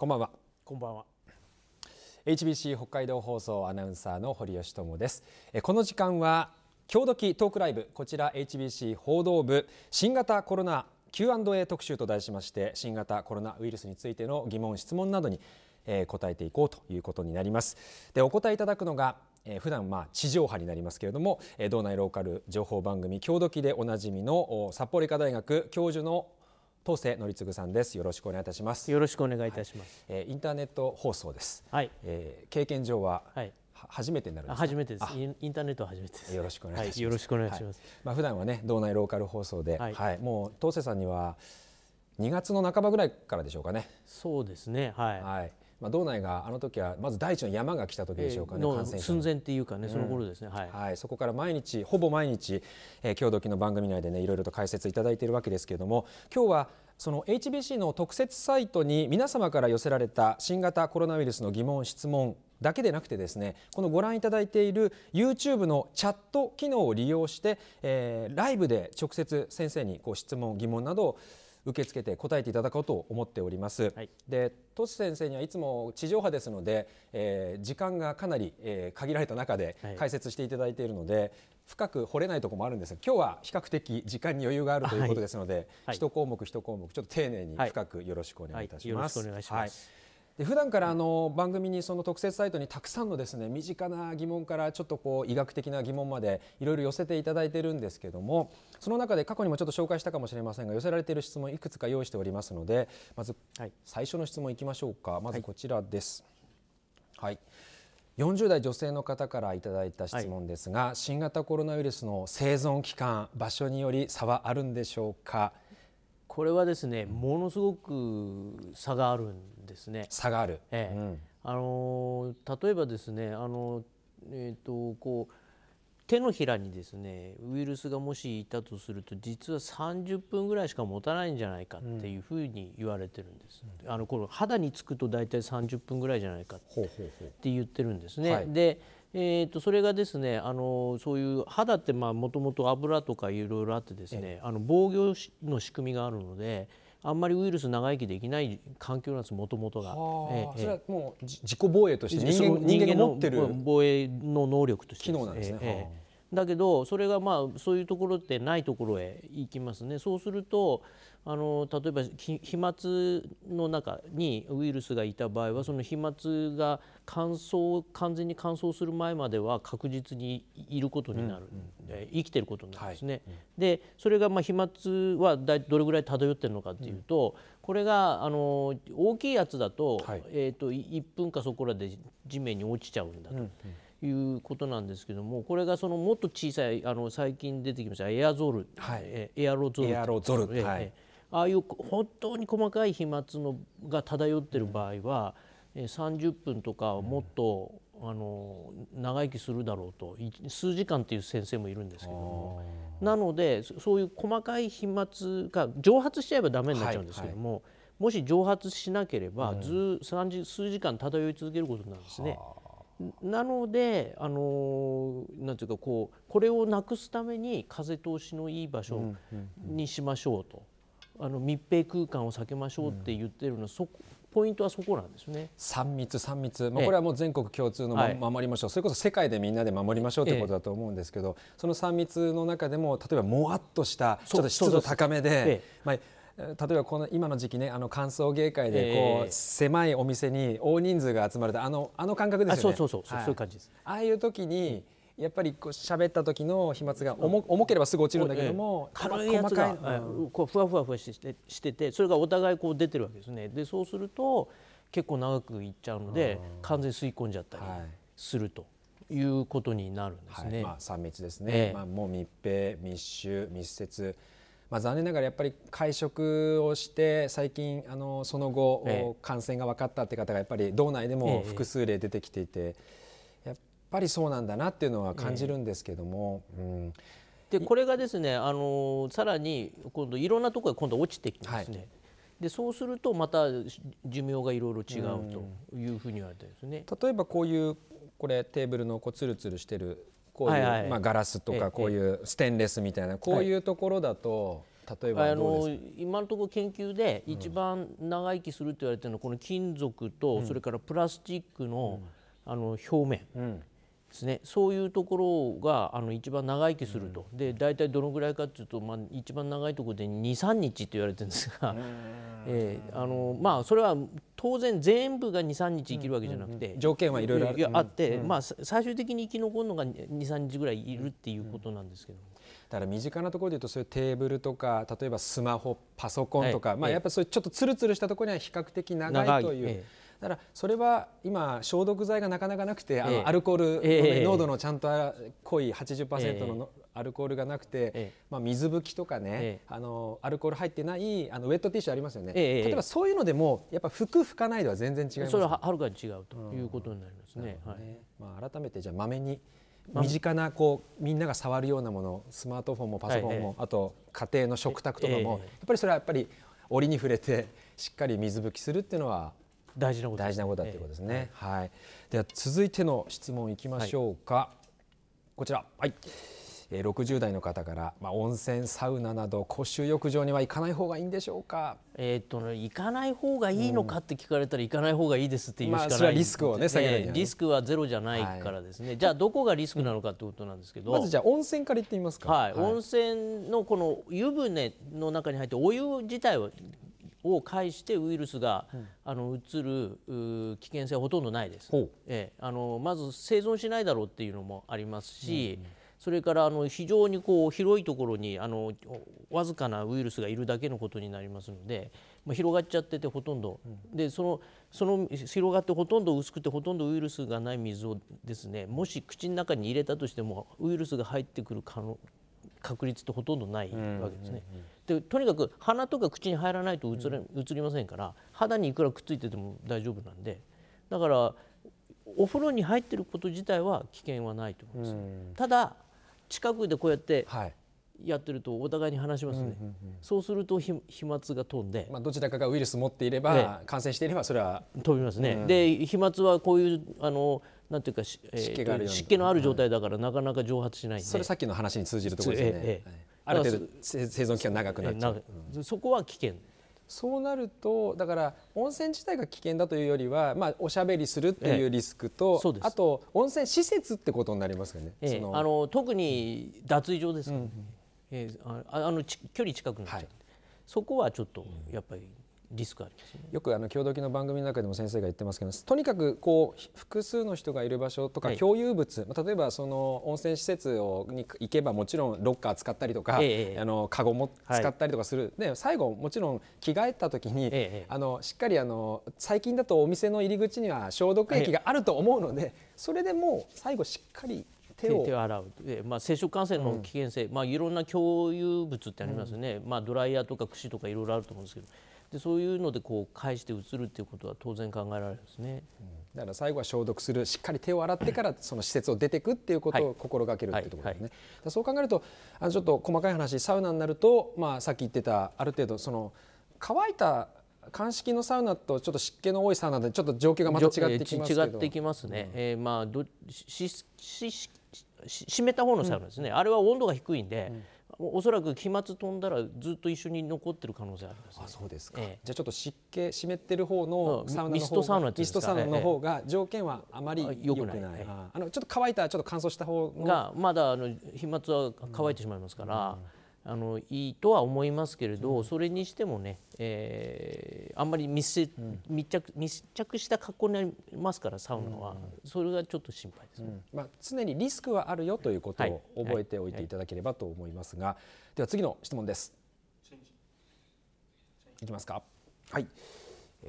こんばんは。こんばんは。HBC 北海道放送アナウンサーの堀吉智です。この時間は今日時トークライブこちら HBC 報道部新型コロナ Q&A 特集と題しまして新型コロナウイルスについての疑問質問などに、え答えていこうということになります。でお答えいただくのがえー、普段まあ地上波になりますけれども、えー、道内ローカル情報番組「郷土記」でおなじみの札幌医科大学教授の東りつぐさんです。よろしくお願いいたします。よろしくお願いいたします。はい、えー、インターネット放送です。はい。えー、経験上は、はい、初めてなる初めてです。インターネット初めてです。よろしくお願いします。はい、よろしくお願いします。はい、まあ普段はね、道内ローカル放送で、はい、はい、もう東瀬さんには2月の半ばぐらいからでしょうかね。そうですね。はい。はい。まあ、道内があの時はまず第一の山が来た時でしょうかね、えー、寸前っていうかね、その頃ですね、はい、はい、そこから毎日ほぼ毎日、えー、今日時の番組内でねいろいろと解説いただいているわけですけれども今日はその HBC の特設サイトに皆様から寄せられた新型コロナウイルスの疑問質問だけでなくてですねこのご覧いただいている YouTube のチャット機能を利用して、えー、ライブで直接先生にこ質問疑問などを受け付けて答えていただこうと思っております。はい、でトス先生にはいつも地上波ですので、えー、時間がかなり、えー、限られた中で解説していただいているので、はい、深く掘れないところもあるんですが今日は比較的時間に余裕があるということですので、はい、項目一項目ちょっと丁寧に深くよろしくお願いいたします。よろしくお願いします、で普段からあの番組にその特設サイトにたくさんのですね身近な疑問からちょっとこう医学的な疑問までいろいろ寄せていただいてるんですけどもその中で過去にもちょっと紹介したかもしれませんが寄せられている質問いくつか用意しておりますのでまず最初の質問いきましょうかまずこちらです。はい、はい40代女性の方からいただいた質問ですが、新型コロナウイルスの生存期間場所により差はあるんでしょうかこれはですねものすごく差があるんですね。差がある、ええ、うん、あの例えばですねあの、えーとこう手のひらにですねウイルスがもしいたとすると実は30分ぐらいしか持たないんじゃないかっていうふうに言われてるんです、うん、あのこれ肌につくと大体30分ぐらいじゃないかって言ってるんですね。はい、でえーと、それがですねあのそういう肌ってもともと油とかいろいろあってですね、あの防御の仕組みがあるので。あんまりウイルス長生きできない環境なんですもともとが、ええ、それはもう自己防衛として人間人間の持ってる防衛の能力として機能なんですね、ええだけどそれがまあそういうところってないところへ行きますねそうするとあの例えば飛沫の中にウイルスがいた場合はその飛沫が乾燥完全に乾燥する前までは確実にいることになる、うんうん、生きてることになるんですね。はいでそれがまあ飛沫はだどれぐらい漂ってるのかというと、これがあの大きいやつだとはい、えーと、1分かそこらで地面に落ちちゃうんだと。いうことなんですけどもこれがそのもっと小さいあの最近出てきましたエアゾル、はい、エアロゾルエアロゾル、はい、ああいう本当に細かい飛沫のが漂ってる場合は、えー、30分とかもっと、あの長生きするだろうと数時間っていう先生もいるんですけどもなのでそういう細かい飛沫が蒸発しちゃえばダメになっちゃうんですけども、はいはい、もし蒸発しなければ、うん、ず数時間漂い続けることになるんですね。なので、あのなんていうかこうこれをなくすために風通しのいい場所にしましょうと。うんうんうんあの密閉空間を避けましょうって言ってるの、うん、そポイントはそこなんですね。三密三密、まあこれはもう全国共通の、ま、守りましょう、それこそ世界でみんなで守りましょうということだと思うんですけど、その三密の中でも例えばもわっとしたちょっと湿度高めで、まあ例えばこの今の時期ねあの歓送迎会でこう、えー、狭いお店に大人数が集まるとあのあの感覚ですよね。そうそうそう、はい、そういう感じです。ああいう時に、うんやっぱりこう喋った時の飛沫が重重ければすぐ落ちるんだけども、ええ、軽いやつが、うん、こうふわふわふわしてしててそれがお互いこう出てるわけですねでそうすると結構長くいっちゃうので、完全に吸い込んじゃったりすると。いうことになるんですね。はい、まあ、3密ですね、え、まあ、もう密閉、密集、密接、まあ、残念ながらやっぱり会食をして最近あのその後、感染が分かったって方がやっぱり道内でも複数例出てきていて、ぱりそうなんだなっていうのは感じるんですけども。うん、でこれがですねあのさらに今度いろんなところが今度落ちてきますね。はいでそうするとまた寿命がいろいろ違うというふうに言われてですね、例えばこういうこれテーブルのこうツルツルしてるこういう、はいはい、まあ、ガラスとかこういうステンレスみたいなこういうところだと、はい、例えばあの今のところ研究で一番長生きすると言われてるのはこの金属とそれからプラスチックの、あの表面、うんですねそういうところがあの一番長生きすると、うん、で大体どのぐらいかというと、まあ、一番長いところで23日って言われてるんですが、えーあのまあ、それは当然全部が23日生きるわけじゃなくて、うんうんうん、条件はいろいろあって、うんうん、まあ、最終的に生き残るのが23日ぐらいいるっていうことなんですけど。うんうんだから身近なところでいうとそういうテーブルとか例えばスマホパソコンとか、はい、まあ、やっぱそういうちょっとつるつるしたところには比較的長いという。だからそれは今消毒剤がなかなかなくて、えあのアルコール、え濃度のちゃんと濃い80%のの、えー、アルコールがなくて、えまあ、水拭きとかね、えあのアルコール入ってないあのウェットティッシュありますよね、え例えばそういうのでもやっぱ服拭かないでは全然違います、ね、それははるかに違うということになりますね。うん、ねはいまあ、改めてじゃまめに身近なこうみんなが触るようなものスマートフォンもパソコンも、はい、あと家庭の食卓とかも、やっぱりそれはやっぱり折に触れてしっかり水拭きするっていうのは大事なこと大事なことだということですね、えー、はいでは続いての質問いきましょうか、はい、こちらはい60代の方から、まあ、温泉サウナなど公衆浴場には行かない方がいいんでしょうか、えー、っと行かない方がいいのかって聞かれたら、行かない方がいいですって言うしかない、まあ、それはリスクをね下げるには、ね、リスクはゼロじゃないからですね、はい、じゃあどこがリスクなのかってことなんですけどまずじゃあ温泉から行ってみますか、はい、はい、温泉のこの湯船の中に入ってお湯自体はを介してウイルスが、うん、あのうつるう危険性はほとんどないです、ええ、あのまず生存しないだろうっていうのもありますし、うんうん、それからあの非常にこう広いところにあのわずかなウイルスがいるだけのことになりますので、まあ、広がっちゃっててほとんど、うん、でそのその広がってほとんど薄くてほとんどウイルスがない水をですねもし口の中に入れたとしてもウイルスが入ってくる可能確率ってほとんどないわけですね。うんうんうんでとにかく鼻とか口に入らないとうつれ、うつりませんから肌にいくらくっついてても大丈夫なんでだからお風呂に入ってること自体は危険はないと思います、うん、ただ近くでこうやってやってるとお互いに話しますね、はいうんうんうん、そうすると飛沫が飛んで、まあ、どちらかがウイルス持っていれば、ね、感染していればそれは飛びますね、うん、で飛沫はこういうあのなんていうか、湿気がある湿気のある状態だから、なかなか蒸発しないんで、それさっきの話に通じるところですね、えええある程度生存期間長くなっちゃう、うん、そこは危険そうなるとだから温泉自体が危険だというよりは、まあ、おしゃべりするっていうリスクと、ええ、あと温泉施設ってことになりますかね、え、そのあの特に脱衣場ですからね、うん、えー、あの距離近くなっちゃっはい、そこはちょっとやっぱりリスクあります、ね、よくあの共同機の番組の中でも先生が言ってますけどとにかくこう複数の人がいる場所とか共有物、はい、例えばその温泉施設をに行けばもちろんロッカー使ったりとか、ええ、あのカゴも使ったりとかする、はい、で最後もちろん着替えた時に、え、あのしっかりあの最近だとお店の入り口には消毒液があると思うので、それでもう最後しっかり手を手を洗う、まあ、接触感染の危険性、うん、まあ、いろんな共有物ってありますね、うん、まあ、ドライヤーとか櫛とかいろいろあると思うんですけどでそういうのでこう返して移るっていうことは当然考えられるんですね、うん、だから最後は消毒するしっかり手を洗ってからその施設を出ていくっていうことを心がけるってことですね、はいはい、そう考えるとあのちょっと細かい話サウナになると、まあ、さっき言ってたある程度その乾いた乾式のサウナとちょっと湿気の多いサウナでちょっと状況がまた違ってきます違ってきますね、うん、えー、まあどしししし、湿った方のサウナですね、うん、あれは温度が低いんで、おそらく飛沫飛んだらずっと一緒に残ってる可能性あります、ね、あそうですか、ええ、じゃあちょっと湿気湿ってる方のサウナミストサウナミストサウナの方が条件はあまり良くない、はい、あのちょっと乾いたちょっと乾燥した方がまだあの飛沫は乾いてしまいますから、うんうんあのいいとは思いますけれど、うん、それにしてもね、えー、あんまり密,、密着密着した格好になりますからサウナは、それがちょっと心配です、うん、まあ、常にリスクはあるよということを覚えておいていただければと思いますが、はいはい、では次の質問です。いきますか。はい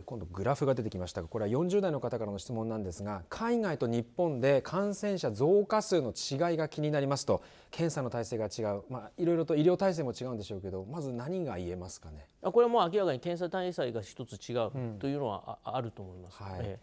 今度グラフが出てきましたがこれは40代の方からの質問なんですが海外と日本で感染者増加数の違いが気になりますと検査の体制が違う、まあ、いろいろと医療体制も違うんでしょうけどまず何が言えますかねこれはもう明らかに検査体制が一つ違うというのはあると思います。うんはい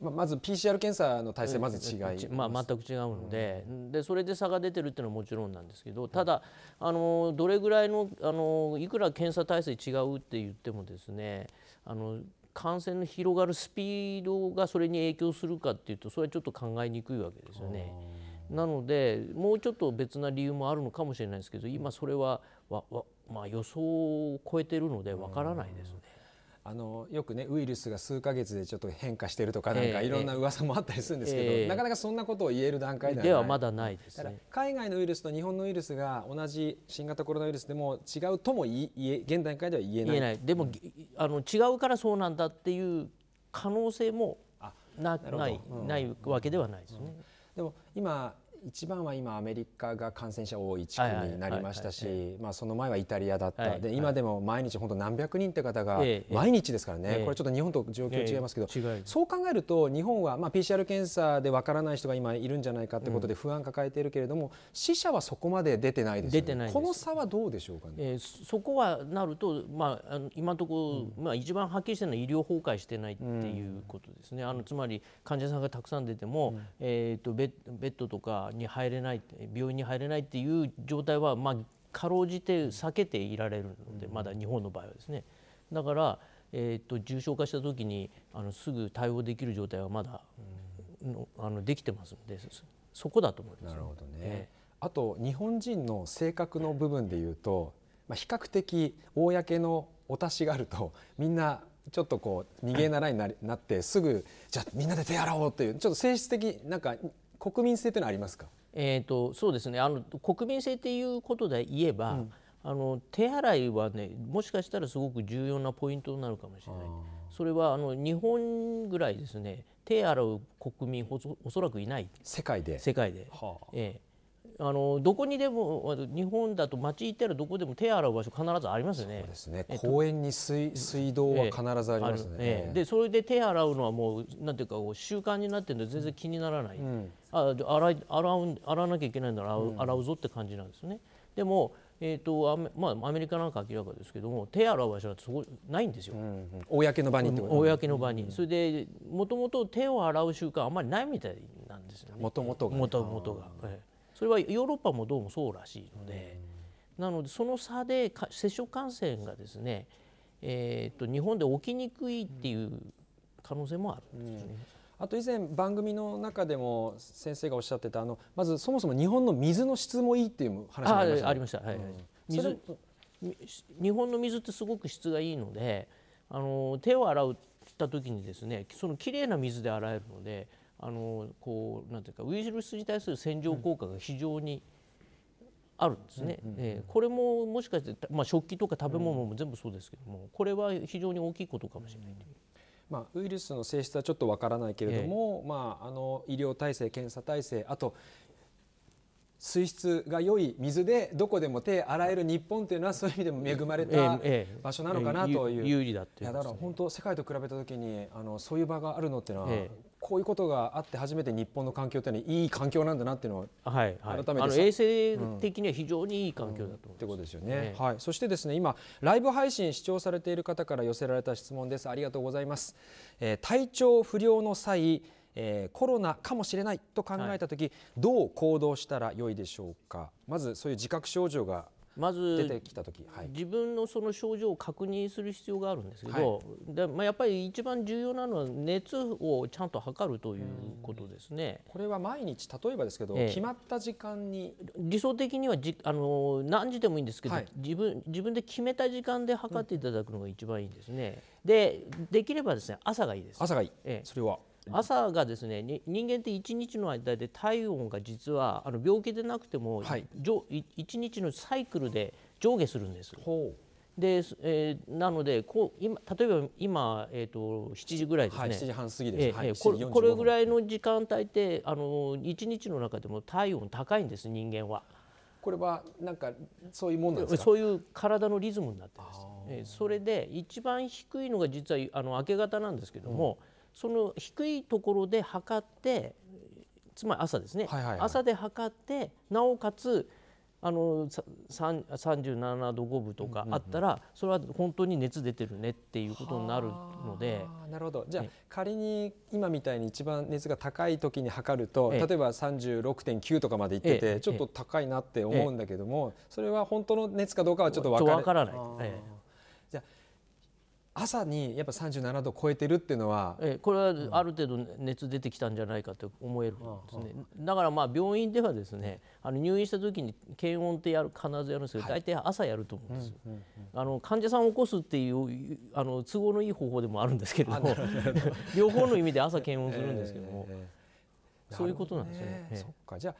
まあ、まず PCR 検査の体制まず違いま、まあ、全く違うのでうん、でそれで差が出てるっていうのはもちろんなんですけどただ、あのどれぐらいのあのいくら検査体制違うって言ってもですねあの感染の広がるスピードがそれに影響するかっていうとそれはちょっと考えにくいわけですよね。なのでもうちょっと別な理由もあるのかもしれないですけど今それはまあ、予想を超えてるのでわからないですね。あのよくねウイルスが数か月でちょっと変化してるとかなんかいろんな噂もあったりするんですけど、えーえー、なかなかそんなことを言える段階ではではまだないです、ね、海外のウイルスと日本のウイルスが同じ新型コロナウイルスでも違うとも言え現段階では言えない。ないでもあの違うからそうなんだっていう可能性もなない、うん、ないわけではないですね。うん、でも今一番は今アメリカが感染者多い地区になりましたしその前はイタリアだった、はい、で今でも毎日本当何百人って方が毎日ですからね、ええ、これちょっと日本と状況違いますけど、え、そう考えると日本はまあ PCR 検査でわからない人が今いるんじゃないかってことで不安抱えているけれども、うん、死者はそこまで出てないですよねこの差はどうでしょうかね、えー、そこはなると、まあ、あの今のところ、うん、まあ、一番はっきりしてるのは医療崩壊してないっていうことですね、うん、あのつまり患者さんがたくさん出ても、えーと、とベッドとかに入れない病院に入れないっていう状態は、まあ、かろうじて避けていられるので、まだ日本の場合はですね。だから、えーと、重症化した時にあのすぐ対応できる状態はまだ、のあのできてますのでそこだと思います、ね。なるほどね、えー、あと日本人の性格の部分でいうと、まあ、比較的公のお達しがあるとみんなちょっとこう逃げ習いになってすぐじゃあみんなで手洗おうというちょっと性質的なんか国民性というのはありますか、えーと、そうですねあの国民性ということで言えば、うん、あの手洗いはねもしかしたらすごく重要なポイントになるかもしれないそれはあの日本ぐらいですね手洗う国民ほそ、おそらくいない世界で世界で、はあ、ええあのどこにでも日本だと町行ったらどこでも手洗う場所必ずありますね。すね公園に水水道は必ずありますね。えええ、でそれで手洗うのはもうなんていうか習慣になってるんで全然気にならない。うん、あ洗い洗う洗わなきゃいけないなら洗う,、洗うぞって感じなんですね。でもえーとアメまあ、アメリカなんか明らかですけども手洗う場所はそこないんですよ、うんうん、公の場に、公の場に、うんうん、それでもともと手を洗う習慣あんまりないみたいなんですよねもともとが、ね、もともとが、ええそれはヨーロッパもどうもそうらしいので、なのでその差で接触感染がですね、えー、と日本で起きにくいっていう可能性もあるんですね。あと以前番組の中でも先生がおっしゃってたあのまずそもそも日本の水の質もいいっていう話がありました、はい、日本の水ってすごく質がいいのであの手を洗った時にですねそのきれいな水で洗えるのであのこうなんていうかウイルスに対する洗浄効果が非常に、あるんですね、うんうん、えー、これももしかして、まあ、食器とか食べ物も全部そうですけども、これは非常に大きいことかもしれないいまあ、ウイルスの性質はちょっとわからないけれども、えー、まあ、あの医療体制、検査体制あと水質が良い水でどこでも手洗える日本というのはそういう意味でも恵まれた場所なのかなという、有利だっていやだから本当世界と比べた時にあのそういう場があるのっていうのは、こういうことがあって初めて日本の環境というのはいい環境なんだなっていうのを改めて、はい、衛生的には非常にいい環境だと思うんうん、ってことですよね、はい、そしてですね今ライブ配信視聴されている方から寄せられた質問ですありがとうございます、えー、体調不良の際えー、コロナかもしれないと考えた時、はい、どう行動したらよいでしょうかまずそういう自覚症状がまず出てきた時、はい、自分のその症状を確認する必要があるんですけど、はい、でまあ、やっぱり一番重要なのは熱をちゃんと測るということですね。これは毎日例えばですけど、え決まった時間に理想的にはじあの何時でもいいんですけど、はい、自分自分で決めた時間で測っていただくのが一番いいんですね。うん、でできればですね朝がいいです。朝がいい。ええ、それは朝がですね人間って1日の間で体温が実はあの病気でなくても、はい、1日のサイクルで上下するんです。で、えー、なのでこう今例えば今、えーと、7時ぐらいですね、はい、7時半過ぎです、えー、はい、これこれぐらいの時間帯ってあの1日の中でも体温高いんです人間は。これはなんかそういうもんなんですかそういう体のリズムになってます、えー、それで一番低いのが実はあの明け方なんですけども、その低いところで測ってつまり朝ですね、はいはいはい、朝で測ってなおかつあの37度5分とかあったら、うんうんうん、それは本当に熱出てるねっていうことになるのでなるほどじゃあ、仮に今みたいに一番熱が高い時に測ると、え、例えば36.9とかまでいってて、ちょっと高いなって思うんだけども、それは本当の熱かどうかはちょっと分からない。朝にやっぱ37度超えてるっていうのは、ええ、これはある程度熱出てきたんじゃないかと思えるんですね、うん、だからまあ病院ではですねあの入院した時に検温ってやる必ずやるんですけど、はい、大体朝やると思うんですよ、うんうんうん、あの患者さんを起こすっていうあの都合のいい方法でもあるんですけれども 両方の意味で朝検温するんですけども、えーえー、そういうことなんですね。ねそっかじゃあ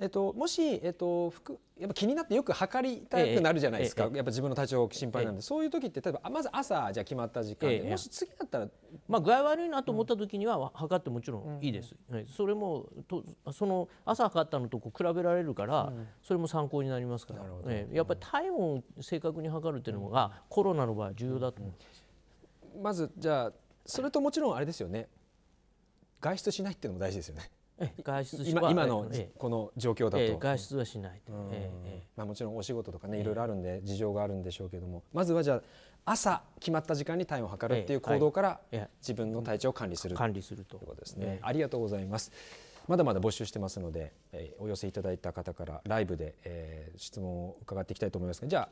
えっと、もし、えっと、服やっぱ気になってよく測りたくなるじゃないですか、えええ、やっぱ自分の体調心配なんで、そういう時って例えばまず朝じゃ決まった時間で、もし次だったら、まあ、具合悪いなと思った時には、うん、測ってもちろんいいです、うん、それもとその朝測ったのと比べられるから、うん、それも参考になりますから、えやっぱり体温を正確に測るっていうのが、コロナの場合重要だと思います、まずじゃあそれともちろんあれですよね外出しないっていうのも大事ですよね外出今今のこの状況だと、えー、外出はしない、ええまあ、もちろんお仕事とかねいろいろあるんで事情があるんでしょうけども、まずはじゃあ朝決まった時間に体温を測るっていう行動から自分の体調を管理する、管理するということですね、ありがとうございますまだまだ募集してますので、えー、お寄せいただいた方からライブで、えー、質問を伺っていきたいと思いますがじゃあ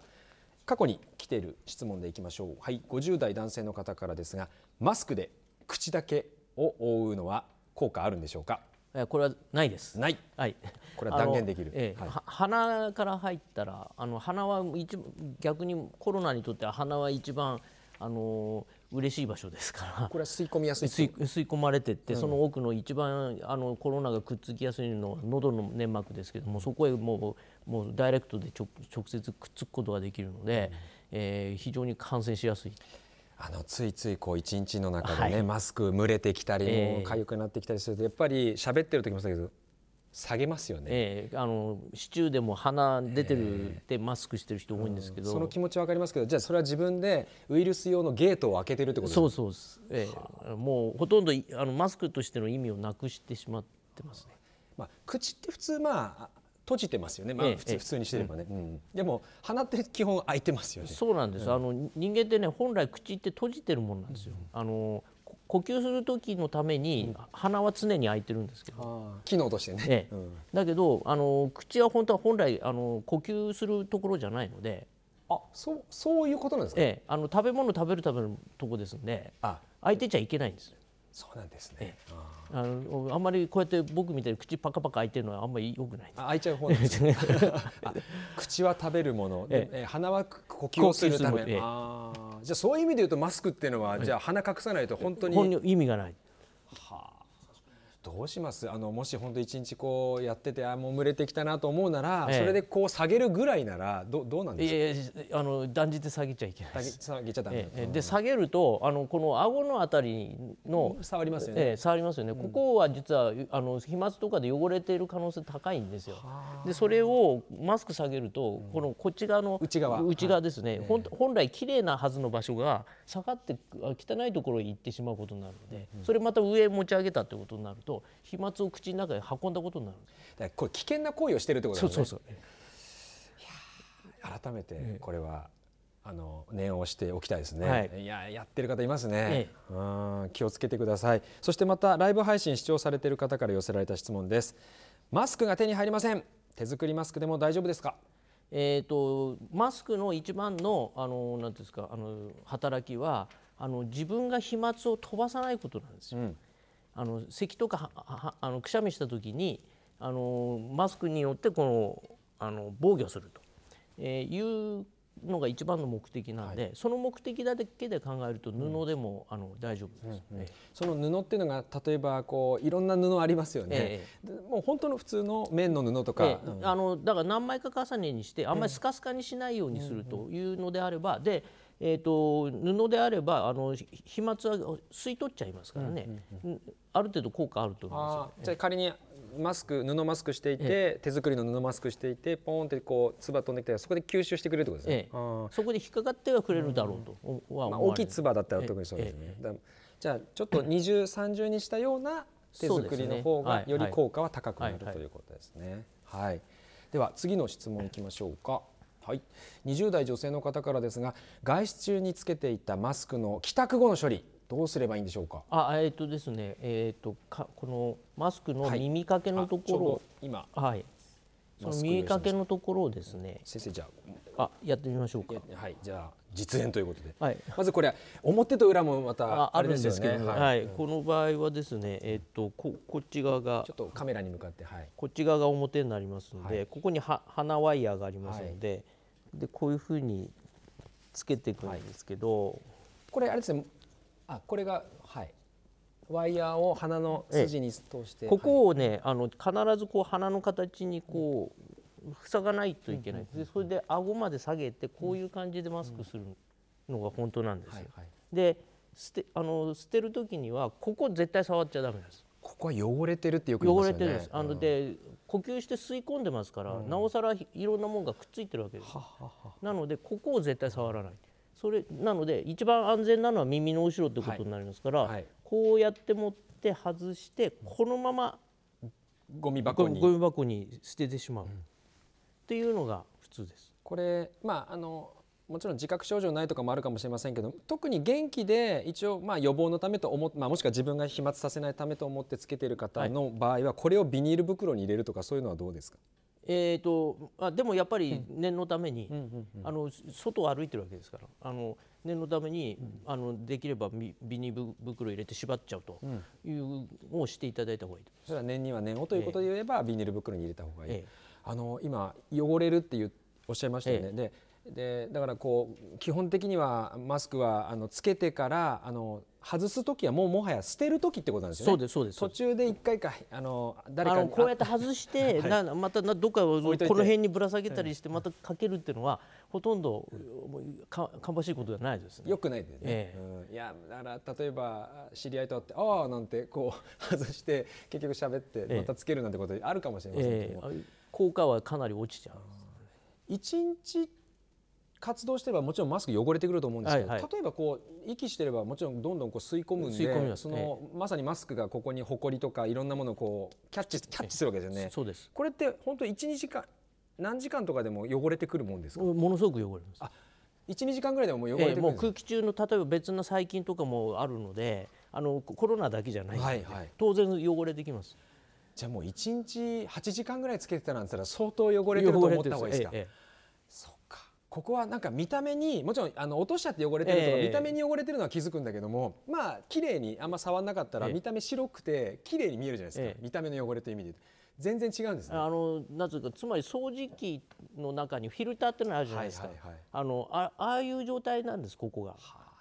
過去に来ている質問でいきましょうはい50代男性の方からですがマスクで口だけを覆うのは効果あるんでしょうかこれはないです。ない。はい。これは断言できる。ええはい、鼻から入ったら、あの鼻は一逆にコロナにとっては鼻は一番あの嬉しい場所ですから。これは吸い込みやすい。吸い込まれてって、うん、その奥の一番あのコロナがくっつきやすいの喉の粘膜ですけども、そこへもうもうダイレクトで直接くっつくことができるので、うん、えー、非常に感染しやすい。あのついついこう一日の中でね、はい、マスク蒸れてきたり、えー、痒くなってきたりするとやっぱり喋ってる時もそうだけど下げますよね、えー、あのシチューでも鼻出てるってマスクしてる人多いんですけど、えーうん、その気持ちわかりますけどじゃあそれは自分でウイルス用のゲートを開けてるってことですかそうそうです、えー、もうほとんどあのマスクとしての意味をなくしてしまってますね。まあ、口って普通まあ閉じてますよね、まあ、普通,、普通にしてればね、うん、でも鼻って基本開いてますよねそうなんです、あの人間ってね本来口って閉じてるもんなんですよ、あの呼吸する時のために鼻は常に開いてるんですけど、うん、機能としてね、ええうん、だけどあの口は本当は本来あの呼吸するところじゃないのであそそういうことなんですか、ええ、あの食べ物食べるためのとこですんであ開いてちゃいけないんですそうなんですね、ええ、ああのあんまりこうやって僕みたいに口パカパカ開いてるのはあんまり良くない開いちゃう方なんですね口は食べるもの、ええ、鼻は呼吸をするため、ええ、あじゃあそういう意味で言うとマスクっていうのは、じゃあ鼻隠さないと本当に意味がないはあどうしますあのもし本当一日こうやっててあもう群れてきたなと思うなら、ええ、それでこう下げるぐらいならどどうなんですかいやあの断じて下げちゃいけないです下げちゃダメ、え、で下げるとあのこの顎のあたりの触りますよね、触りますよね、ここは実はあの飛沫とかで汚れている可能性高いんですよでそれをマスク下げると、このこっち側の内側内側ですね、はい、本本来綺麗なはずの場所が下がって汚いところに行ってしまうことになるので、うん、それまた上持ち上げたってことになると飛沫を口の中に運んだことになるこれ危険な行為をしてるってことですねそうそうそう改めてこれは、あの念をしておきたいですね、はい、いややってる方いますね、ええ、うん気をつけてくださいそしてまたライブ配信視聴されている方から寄せられた質問ですマスクが手に入りません手作りマスクでも大丈夫ですかえーと、とマスクの一番のあのなんですかあの働きはあの自分が飛沫を飛ばさないことなんですよ。うんあの咳とかははあのくしゃみした時にあのマスクによってこのあの防御すると、えー、いうのが一番の目的なんで、はい、その目的だけで考えると布でも、うん、あの大丈夫です、うんうん、その布っていうのが例えばこういろんな布ありますよね、ええ、もう本当の普通の綿の布とか、ええうん、あのだから何枚か重ねにしてあんまりスカスカにしないようにするというのであれば、でえーと、布であればあの飛沫は吸い取っちゃいますからね、うんうんうん、ある程度効果あると思いますじゃあ仮にマスク布マスクしていて、手作りの布マスクしていてポーンってこう唾飛んできたらそこで吸収してくれるってことですね、ええ、そこで引っかかってはくれるだろうと、うんうん、まあ、大きい唾だったら特にそうですね、じゃあちょっと二重三重にしたような手作りの方がより効果は高くなる、ということですね、はい、はい、では次の質問いきましょうか、はいはい、20代女性の方からですが外出中につけていたマスクの帰宅後の処理どうすればいいんでしょうか。あ、えっ、ー、とですね、えっ、ー、とかこのマスクの耳かけのところ、はい、今はい。その耳かけのところをですね。先生じゃああやってみましょうか。はい、じゃあ実演ということで。はい。まずこれ表と裏もまたあるんですけど、ね、はい、はいうん、この場合はですね、えっ、ー、とここっち側がちょっとカメラに向かってはい。こっち側が表になりますので、はい、ここには鼻ワイヤーがありますので。でこういうふうにつけていくんですけど、はい、これあれですねあこれがはいワイヤーを鼻の筋に通して、ここをね、はい、あの必ずこう鼻の形にこう、うん、塞がないといけない、でそれで顎まで下げてこういう感じでマスクするのが本当なんですよ、で捨てあの捨てる時にはここ絶対触っちゃダメですここは汚れてるってよく言いますよね汚れてるんですあので、呼吸して吸い込んでますから、うん、なおさらいろんなものがくっついてるわけですなのでここを絶対触らないそれなので一番安全なのは耳の後ろってことになりますから、はいはい、こうやって持って外してこのままゴミ箱にゴミ箱に捨ててしまう、うん、っていうのが普通です。これまああのもちろん自覚症状ないとかもあるかもしれませんけど特に元気で一応まあ予防のためと思、まあ、もしくは自分が飛沫させないためと思ってつけてる方の場合は、これをビニール袋に入れるとかそういうのはどうですかえーと、あでもやっぱり念のために、あの外を歩いてるわけですからあの念のために、うん、あのできればビニール袋入れて縛っちゃうというのをしていただいた方がいいと、うん、それは念には念をということで言えば、えー、ビニール袋に入れた方がいい、えー、あの今汚れるっていうおっしゃいましたよね、えー、ででだからこう基本的にはマスクはあのつけてからあの外す時はもうもはや捨てる時ってことなんですよね。そうですそうです途中で一回かあの誰かこうやって外して、はい、なまたなどっかこの辺にぶら下げたりしてまたかけるっていうのはほとんどもうかかんばしいことじゃないですね。よくないですね。えー、うん、いやだから例えば知り合いと会ってああなんてこう 外して結局喋ってまたつけるなんてことあるかもしれませんけども、ええ効果はかなり落ちちゃう。一日活動してればもちろんマスク汚れてくると思うんですけど、はいはい、例えばこう息してればもちろんどんどんこう吸い込むんで吸い込みます、ね、そのまさにマスクがここにほこりとかいろんなものをこうキャッチキャッチするわけですよね。そうですこれって本当12時間何時間とかでも汚れてくるもんですかものすごく汚れます。あ12時間ぐらいでももう汚れてくる、えー、もう空気中の例えば別の細菌とかもあるのであのコロナだけじゃないので、はいはい、当然汚れてきます。じゃあもう1日8時間ぐらいつけてたなんて言ったら相当汚れてると思った方がいいですか。えーえーここはなんか見た目にもちろんあの落としちゃって汚れてるとか、えー、見た目に汚れてるのは気づくんだけどもまあ綺麗にあんま触んなかったら、見た目白くて綺麗に見えるじゃないですか、えー、見た目の汚れという意味で全然違うんです、ね、あのなぜかつまり掃除機の中にフィルターってのあるじゃないですか、はいはいはい、あのあああいう状態なんですここが。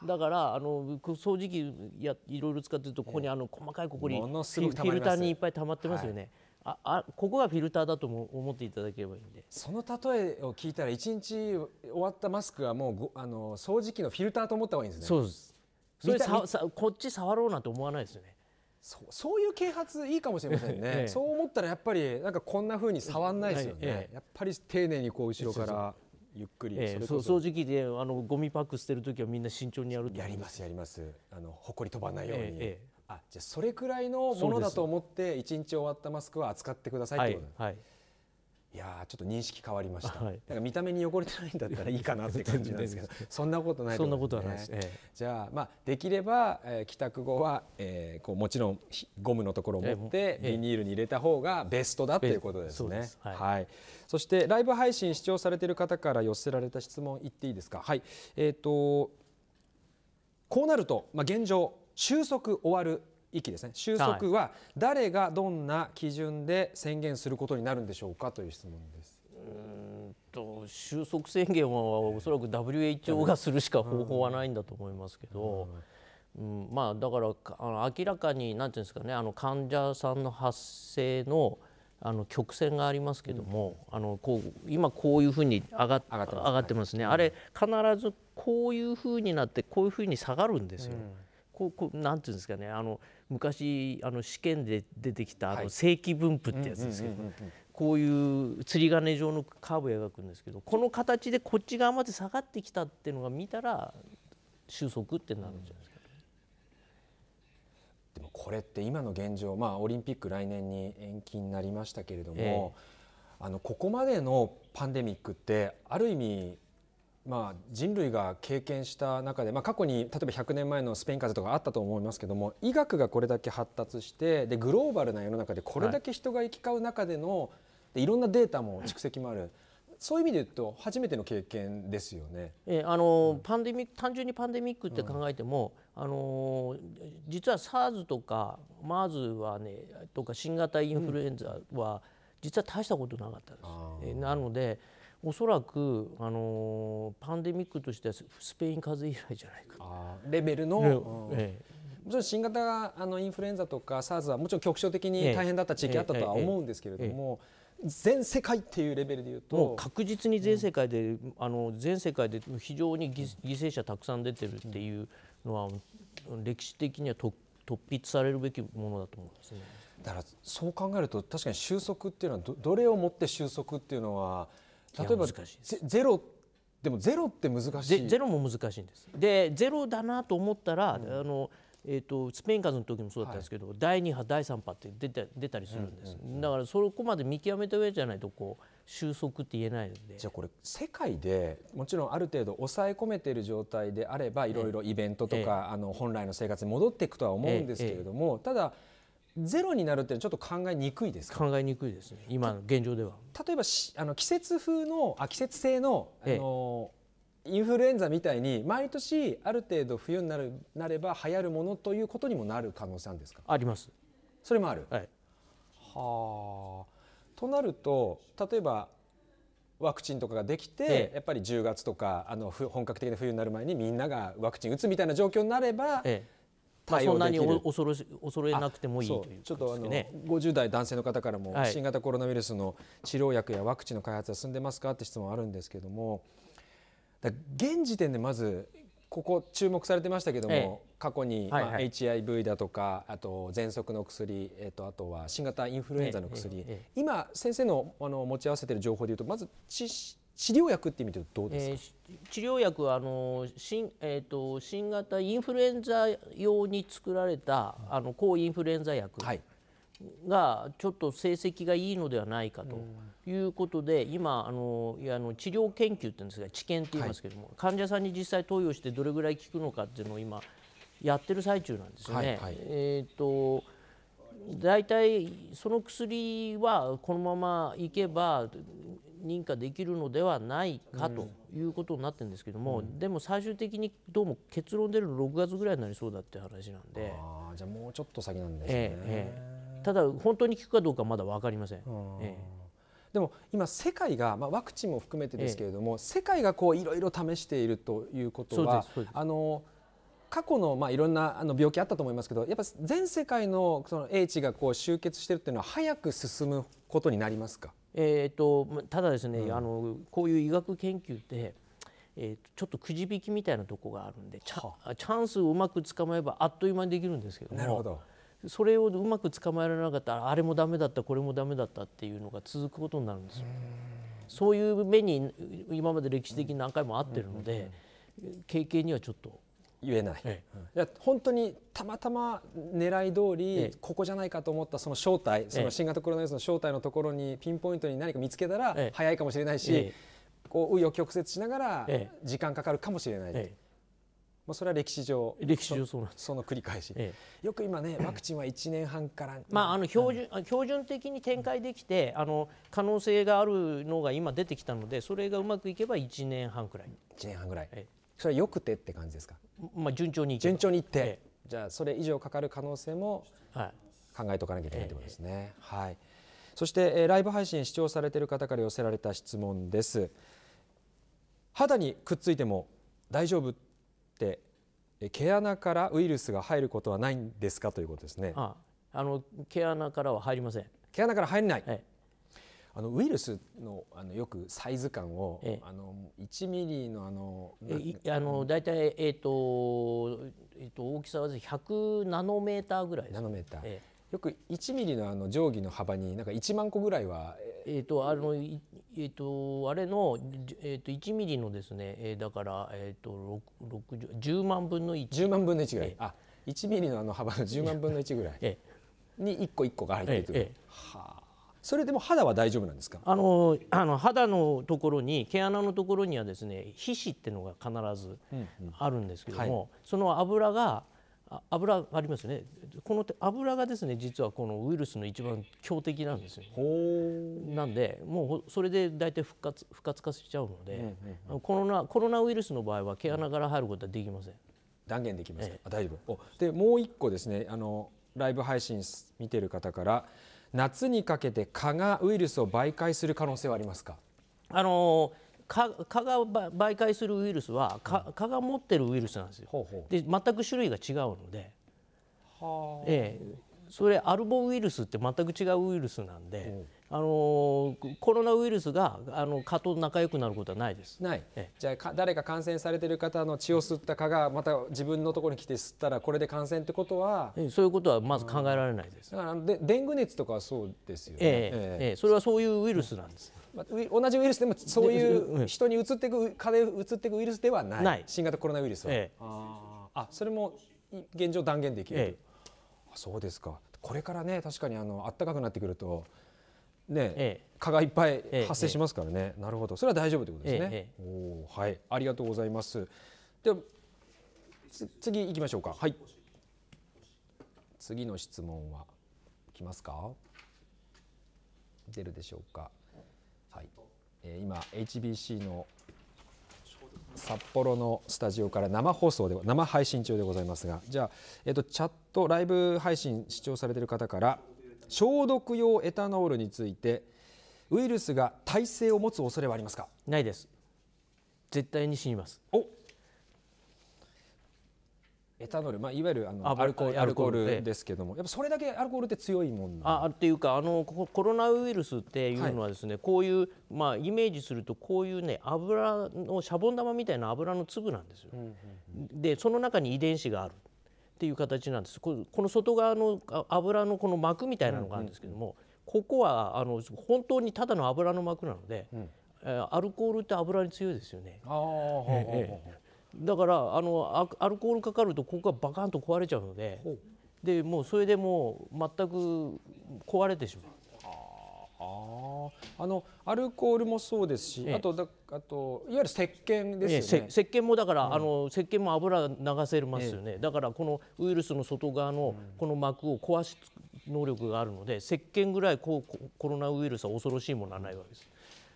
だからあの掃除機やいろいろ使ってるとここにあの細かいここにフィルターにいっぱい溜まってますよね。ああここがフィルターだと思っていただければいいんでその例えを聞いたら1日終わったマスクはもうごあの掃除機のフィルターと思った方がいいんですねそうですそれささこっち触ろうなんて思わないですよねそうそういう啓発いいかもしれませんね、ええ、そう思ったらやっぱりなんかこんなふうに触んないですよね、え、やっぱり丁寧にこう後ろからゆっくり、ええ、そ掃除機であのゴミパック捨てるときはみんな慎重にやるやりますやりますあの埃飛ばないように、ええあじゃそれくらいのものだと思って1日終わったマスクは扱ってくださいってことはい、はいいやちょっと認識変わりました、はい、見た目に汚れてないんだったらいいかなって感じなんですけどそんなことないと思、ね、んです、じゃあ、まあ、できれば、えー、帰宅後は、えー、こうもちろんゴムのところを持って、え、ビニールに入れた方がベストだということですねはい、はい、そしてライブ配信視聴されている方から寄せられた質問言っていいですかはいえっ、ー、とこうなると、まあ、現状収束終わる域ですね収束は誰がどんな基準で宣言することになるんでしょうかという質問です。収束宣言はおそらく WHO がするしか方法はないんだと思いますけど、うん、うん、まあだからあの明らかに何て言うんですかねあの患者さんの発生のあの曲線がありますけども、うん、あのこう今こういうふうに上が上がってますね、はい、あれ必ずこういうふうになってこういうふうに下がるんですよ。うんこうこうなんていうんですかねあの昔あの試験で出てきたあの正規分布ってやつですけどこういう釣り鐘状のカーブを描くんですけどこの形でこっち側まで下がってきたっていうのが見たら収束ってなるんじゃないですか、うん、でもこれって今の現状、まあ、オリンピック来年に延期になりましたけれども、ええ、あのここまでのパンデミックってある意味まあ、人類が経験した中で、まあ、過去に例えば100年前のスペイン風邪とかあったと思いますけども医学がこれだけ発達してでグローバルな世の中でこれだけ人が行き交う中での、はい、でいろんなデータも蓄積もある。そういう意味で言うと初めての経験ですよね。えー、あの、うん、パンデミック単純にパンデミックって考えても、うん、あの実は SARS とか MERS はねとか新型インフルエンザは、実は大したことなかったです。うん、えー、なので。おそらく、あのパンデミックとしてはスペイン風邪以来じゃないかレベルの、ええもちろん新型あのインフルエンザとか SARS はもちろん局所的に大変だった地域あったとは思うんですけれども、全世界っていうレベルでいうともう確実に全世界で、うん、あの全世界で非常に犠牲者たくさん出てるっていうのは、歴史的には突筆されるべきものだと思うんですね。だからそう考えると確かに収束っていうのはどどれをもって収束っていうのは例えばゼロでもゼロって難しいゼロも難しいんですでゼロだなと思ったら、うん、あのえーと、スペイン風邪の時もそうだったんですけど、はい、第2波第3波って出た出たりするんです、うんうんうん、だからそこまで見極めた上じゃないとこう収束って言えないのでじゃあこれ世界でもちろんある程度抑え込めている状態であればいろいろイベントとか、ええ、あの本来の生活に戻っていくとは思うんですけれども、え、ただゼロになるってちょっと考えにくいです考えにくいですね今の現状では例えばあの季節風のあ季節性の、あのインフルエンザみたいに毎年ある程度冬になるなれば流行るものということにもなる可能性あるんですかありますそれもある、はい、はあとなると例えばワクチンとかができて、ええ、やっぱり10月とかあの本格的な冬になる前にみんながワクチン打つみたいな状況になれば、ええ、まあ、そんなに恐ろし恐れなくてもいいという、ね、ちょっとあの50代男性の方からも、はい、新型コロナウイルスの治療薬やワクチンの開発は進んでますかって質問あるんですけども現時点でまずここ注目されてましたけども、ええ、過去に、はいはい、まあ、HIV だとかあと喘息の薬、えっと、あとは新型インフルエンザの薬、え、今先生のあの持ち合わせている情報でいうとまず致治療薬って意味でどうですか、えー、治療薬はあの新,、えーと、新型インフルエンザ用に作られた、あの抗インフルエンザ薬がちょっと成績がいいのではないかということで、はい、今あのいやあの治療研究って言うんですが治験って言いますけども、はい、患者さんに実際投与してどれぐらい効くのかっていうのを今やってる最中なんですよね。はい、えーと大体その薬はこのままいけば認可できるのではないかということになってるんですけども、うん、でも最終的にどうも結論出るの6月ぐらいになりそうだって話なんであじゃあもうちょっと先なんですね、ええ、ただ本当に効くかどうかまだ分かりません。でも今世界が、まあ、ワクチンも含めてですけれども、ええ、世界がこういろいろ試しているということはあの過去のまあいろんなあの病気あったと思いますけどやっぱ全世界のその英知がこう集結してるっていうのは早く進むことになりますかえーと、とただですね、うん、あのこういう医学研究ってえー、ちょっとくじ引きみたいなとこがあるんでチャンスをうまく捕まえばあっという間にできるんですけどなるほど。それをうまく捕まえられなかったらあれもダメだったこれもダメだったっていうのが続くことになるんですよ。そういう目に今まで歴史的に何回も合ってるので経験にはちょっと言えない、ええ、本当にたまたま狙い通り、ここじゃないかと思ったその正体、その新型コロナウイルスの正体のところにピンポイントに何か見つけたら早いかもしれないし、こう紆余曲折しながら時間かかるかもしれない。まあ、それは歴史上歴史上そその繰り返し、ええ、よく今ねワクチンは1年半から、まあ、あの標準、標準的に展開できてあの可能性があるのが今出てきたのでそれがうまくいけば1年半くらい1年半ぐらい、ええそれはよくてって感じですか、まあ、順調に順調にいって、ええ、じゃあそれ以上かかる可能性も考えとかなきゃいけないということですね、え、はいそして、えー、ライブ配信視聴されている方から寄せられた質問です肌にくっついても大丈夫って毛穴からウイルスが入ることはないんですかということですねああの毛穴からは入りません毛穴から入れない、あのウイルスのあのよくサイズ感を、ええ、あの1ミリのあのえあの大体えっ、ー、とえっ、ー、と大きさは100ナノメーターぐらいナノメーター、ええ、よく1ミリのあの定規の幅になんか1万個ぐらいはえっ、ー、とあのえっ、とあれのえっ、と1ミリのですね、えー、だからえっ、ー、と6 10万分の1 10万分の1ぐらい、ええ、あ1ミリのあの幅の10万分の1ぐらいに1個1個が入ってくる、はあそれでも肌は大丈夫なんですかあのあの肌のところに毛穴のところにはですね皮脂っていうのが必ずあるんですけども、うんうんはい、その油が油ありますねこの油がですね実はこのウイルスの一番強敵なんですよ、ね、なんでもうそれで大体復活復活化しちゃうので、うんうん、コロナコロナウイルスの場合は毛穴から入ることはできません断言できます、ええ、大丈夫でもう一個ですねあのライブ配信見てる方から夏にかけて蚊がウイルスを媒介する可能性はありますかあの蚊が媒介するウイルスは蚊蚊が持ってるウイルスなんですよ。ほうほうで全く種類が違うので、はええ、それアルボウイルスって全く違うウイルスなんで、あのコロナウイルスがあの蚊と仲良くなることはないです。ない。じゃあ誰か感染されてる方の血を吸った蚊がまた自分のところに来て吸ったらこれで感染ってことは、そういうことはまず考えられないです。だからでデング熱とかはそうですよね。ええええ、それはそういうウイルスなんです。まあ、同じウイルスでもそういう人に移っていく蚊で移っていくウイルスではない。ない新型コロナウイルスは。ええ、ああそれも現状断言できる。ええ、そうですか。これからね確かにあの暖かくなってくると。ね、ええ、蚊がいっぱい発生しますからね、え、なるほどそれは大丈夫ということですね、おはいありがとうございますでは次行きましょうかはい次の質問は来ますか出るでしょうかはいえー、今 HBC の札幌のスタジオから生放送で生配信中でございますがじゃあ、えーと、とチャットライブ配信視聴されている方から消毒用エタノールについてウイルスが耐性を持つ恐れはありますかないです絶対に死にますおエタノール、まあ、いわゆるあのアルコールですけどもやっぱそれだけアルコールって強いもんあっていうかあのコロナウイルスっていうのはですね、はい、こういう、まあ、イメージするとこういうね油のシャボン玉みたいな油の粒なんですよ。うんうんうん、でその中に遺伝子がある。っていう形なんですこの外側の油のこの膜みたいなのがあるんですけども、ここはあの本当にただの油の膜なので、うん、アルコールって油に強いですよね。あだからあのアルコールかかるとここがバカンと壊れちゃうのででもうそれでもう全く壊れてしまう。ああのアルコールもそうですし、あとだあといわゆる石鹸ですよね。石鹸もだから、うん、あの石鹸も油流せますよね、ええ、だからこのウイルスの外側のこの膜を壊す能力があるので、石鹸ぐらいこうコロナウイルスは恐ろしいものはないわけです。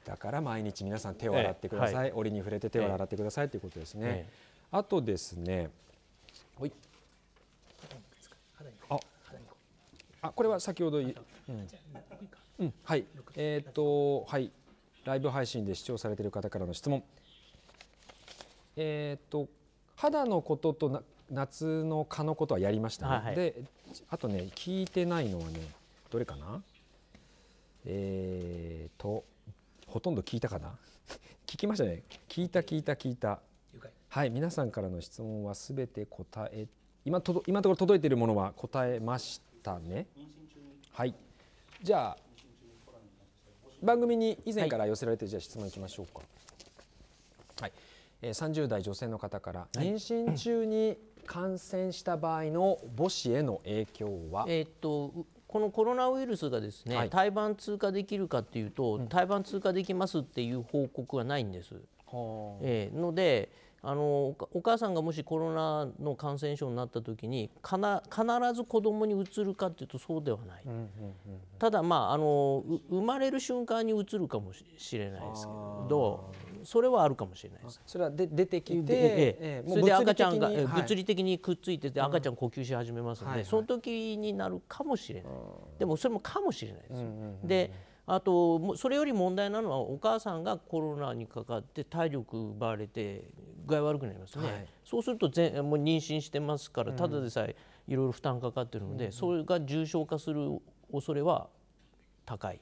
だから毎日皆さん手を洗ってください、えはい、折に触れて手を洗ってくださいということですね。あとですね。はいあ、あ、これは先ほど、ううん、はい、えっ、ー、と、はい、ライブ配信で視聴されている方からの質問。えっ、と肌のことと夏の蚊のことはやりましたね、はい、であとね聞いてないのはねどれかなえーとほとんど聞いたかな 聞きましたね聞いた聞いた聞いたはい皆さんからの質問はすべて答え今今のところ届いているものは答えましたねはいじゃあ番組に以前から寄せられて、じゃあ質問いきましょうか。はい、えー、30代女性の方から妊娠中に感染した場合の母子への影響は、えっとこのコロナウイルスがですね、はい、胎盤通過できるかというと、うん、胎盤通過できますっていう報告はないんです。えー、のであのお母さんがもしコロナの感染症になった時にかな必ず子供にうつるかというとそうではない、うんうんうん、ただ、まあ、あの生まれる瞬間にうつるかもしれないですけどそれはあるかもしれないですそれはで出てきて、えええ、それで赤ちゃんが、物理的にくっついてて赤ちゃん呼吸し始めますので、うんはいはい、その時になるかもしれない、でもそれもかもしれないですよ。うんうんうん、であとそれより問題なのはお母さんがコロナにかかって体力奪われて具合悪くなりますね、はい、そうするとぜもう妊娠してますからただでさえいろいろ負担かかってるので、うん、それが重症化する恐れは高い。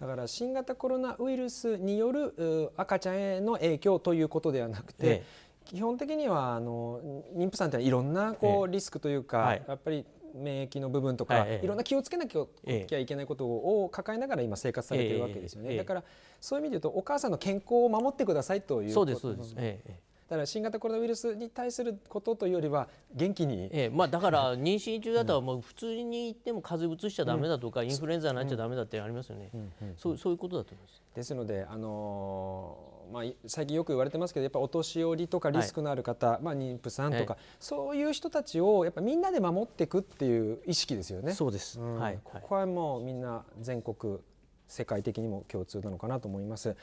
だから新型コロナウイルスによる赤ちゃんへの影響ということではなくて、ええ、基本的にはあの妊婦さんっていろんなこう、リスクというか、やっぱり免疫の部分とか、いろんな気をつけなきゃいけないことを抱えながら今生活されているわけですよね、だからそういう意味で言うとお母さんの健康を守ってくださいということですね。だから新型コロナウイルスに対することというよりは元気に、えー、まあ、だから妊娠中だったらもう普通に行っても風邪うしちゃだめだとか、インフルエンザになっちゃだめだってありますよね、うんうん、そうそういうことだと思います。ですので、あのー、まあ、最近よく言われてますけどやっぱお年寄りとかリスクのある方、はい、まあ、妊婦さんとか、はい、そういう人たちをやっぱみんなで守っていくっていう意識ですよね。そうです、うん、はい、ここはもうみんな全国世界的にも共通なのかなと思います。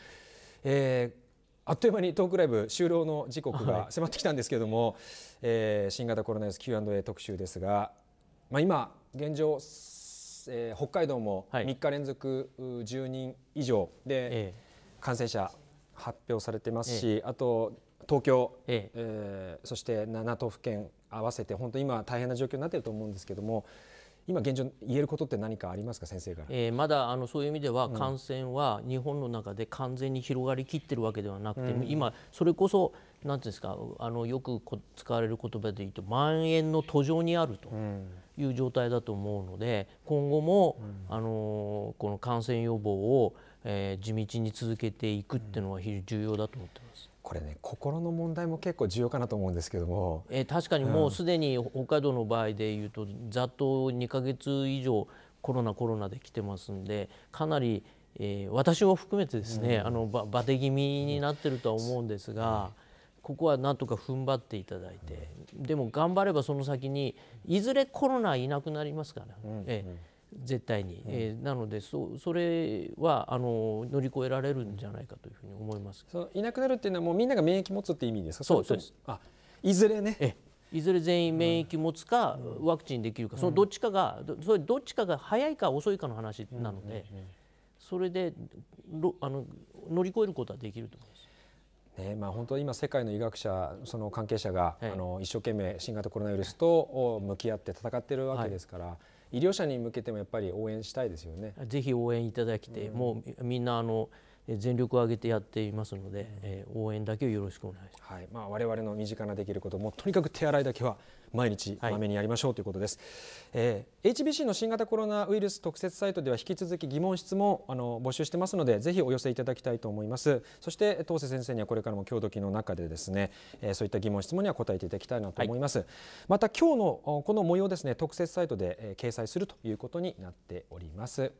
えーあっという間にトークライブ終了の時刻が迫ってきたんですけれども、はい、えー、新型コロナウイルス Q&A 特集ですが、まあ、今現状、えー、北海道も3日連続10人以上で感染者発表されてますし、あと東京、えええー、そして7都府県合わせて本当今大変な状況になっていると思うんですけれども今現状言えることって何かありますか先生から、えー、まだあのそういう意味では感染は日本の中で完全に広がりきってるわけではなくて、うん、今それこそ何ていうんですかあのよく使われる言葉で言うと蔓延の途上にあるという状態だと思うので今後も、うん、あのこの感染予防を、えー、地道に続けていくっていうのは非常に重要だと思ってます。これね心の問題も結構重要かなと思うんですけども、えー、確かにもうすでに北海道の場合でいうと、ざっと2か月以上コロナコロナで来てますんでかなり、えー、私も含めてですね、うん、あのバテ気味になってるとは思うんですが、うん、ここはなんとか踏ん張っていただいて、うん、でも頑張ればその先にいずれコロナいなくなりますから、えー絶対に、うん、えー、なのでそそれはあの乗り越えられるんじゃないかというふうに思いますそのいなくなるっていうのはもうみんなが免疫持つって意味ですかそうですあいずれねいずれ全員免疫持つか、うん、ワクチンできるかそのどっちかが、うん、それどっちかが早いか遅いかの話なので、うんうんうん、それであの乗り越えることはできると思います。ねまあ、本当今世界の医学者その関係者が、はい、あの一生懸命新型コロナウイルスと向き合って戦っているわけですから、は医療者に向けてもやっぱり応援したいですよね。ぜひ応援いただきて、うん、もうみんなあの全力を挙げてやっていますので、うん、えー、応援だけをよろしくお願いします。はい、まあ我々の身近なできることもとにかく手洗いだけは毎日まめにやりましょうということです、はい、えー、HBC の新型コロナウイルス特設サイトでは引き続き疑問質問あの募集してますのでぜひお寄せいただきたいと思いますそして東瀬先生にはこれからも今日時の中でですね、えー、そういった疑問質問には答えていただきたいなと思います、はい、また今日のこの模様ですね特設サイトで掲載するということになっております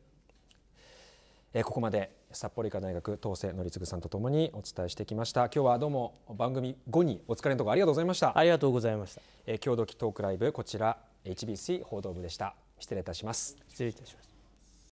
えここまで札幌医科大学東瀬則次さんとともにお伝えしてきました今日はどうも番組後にお疲れのところありがとうございましたありがとうございました、えー、共同時トークライブこちら HBC 報道部でした失礼いたします失礼いたします